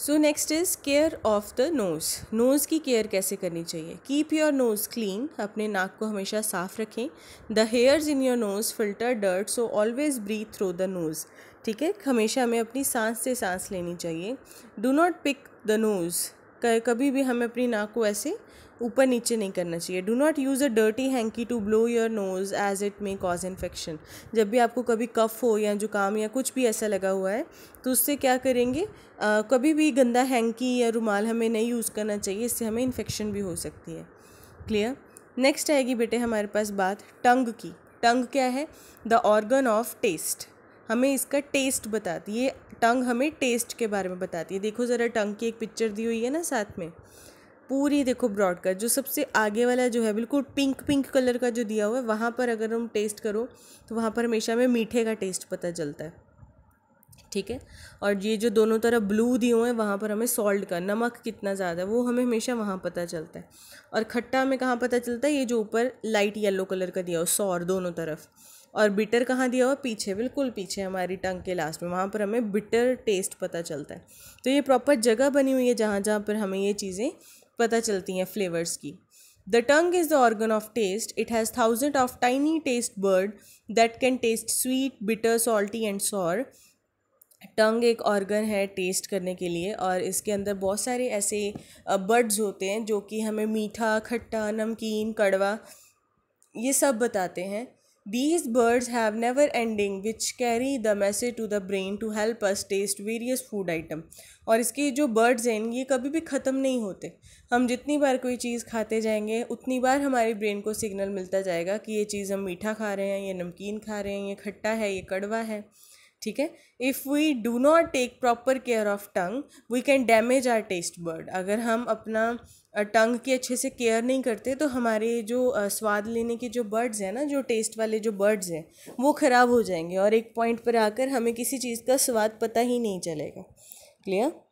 so next is care of the nose nose की care कैसे करनी चाहिए कीप योर नोज़ क्लीन अपने नाक को हमेशा साफ रखें the hairs in your nose filter dirt so always breathe through the nose ठीक है हमेशा हमें अपनी सांस से सांस लेनी चाहिए do not pick the nose कभी भी हमें अपनी नाक को ऐसे ऊपर नीचे नहीं करना चाहिए do not use a dirty hanky to blow your nose as it may cause infection जब भी आपको कभी कफ़ हो या जुकाम या कुछ भी ऐसा लगा हुआ है तो उससे क्या करेंगे आ, कभी भी गंदा हैंकी या रुमाल हमें नहीं यूज़ करना चाहिए इससे हमें इन्फेक्शन भी हो सकती है क्लियर नेक्स्ट आएगी बेटे हमारे पास बात टंग की टंग क्या है द ऑर्गन ऑफ टेस्ट हमें इसका टेस्ट बताती है टंग हमें टेस्ट के बारे में बताती है देखो ज़रा टंग की एक पिक्चर दी हुई है ना साथ में पूरी देखो ब्रॉड का जो सबसे आगे वाला जो है बिल्कुल पिंक पिंक कलर का जो दिया हुआ है वहाँ पर अगर हम टेस्ट करो तो वहाँ पर हमेशा हमें मीठे का टेस्ट पता चलता है ठीक है और ये जो दोनों तरफ ब्लू दिए हुए हैं वहाँ पर हमें सॉल्ट का नमक कितना ज़्यादा है वो हमें हमेशा वहाँ पता चलता है और खट्टा हमें कहाँ पता चलता है ये जो ऊपर लाइट येलो कलर का दिया हो सॉर दोनों तरफ और बिटर कहाँ दिया हुआ पीछे बिल्कुल पीछे हमारी टंग के लास्ट में वहाँ पर हमें बिटर टेस्ट पता चलता है तो ये प्रॉपर जगह बनी हुई है जहाँ जहाँ पर हमें ये चीज़ें पता चलती हैं फ्लेवर्स की the tongue is the organ of taste it has thousand of tiny taste bud that can taste sweet bitter salty and sour tongue एक ऑर्गन है टेस्ट करने के लिए और इसके अंदर बहुत सारे ऐसे बर्ड्स होते हैं जो कि हमें मीठा खट्टा नमकीन कड़वा ये सब बताते हैं These birds have never ending which carry the message to the brain to help us taste various food item और इसके जो birds हैं ये कभी भी ख़त्म नहीं होते हम जितनी बार कोई चीज़ खाते जाएंगे उतनी बार हमारे brain को signal मिलता जाएगा कि ये चीज़ हम मीठा खा रहे हैं ये नमकीन खा रहे हैं ये खट्टा है ये कड़वा है ठीक है if we do not take proper care of tongue we can damage our taste bud अगर हम अपना टंग की अच्छे से केयर नहीं करते तो हमारे जो स्वाद लेने के जो बर्ड्स हैं ना जो टेस्ट वाले जो बर्ड्स हैं वो ख़राब हो जाएंगे और एक पॉइंट पर आकर हमें किसी चीज़ का स्वाद पता ही नहीं चलेगा क्लियर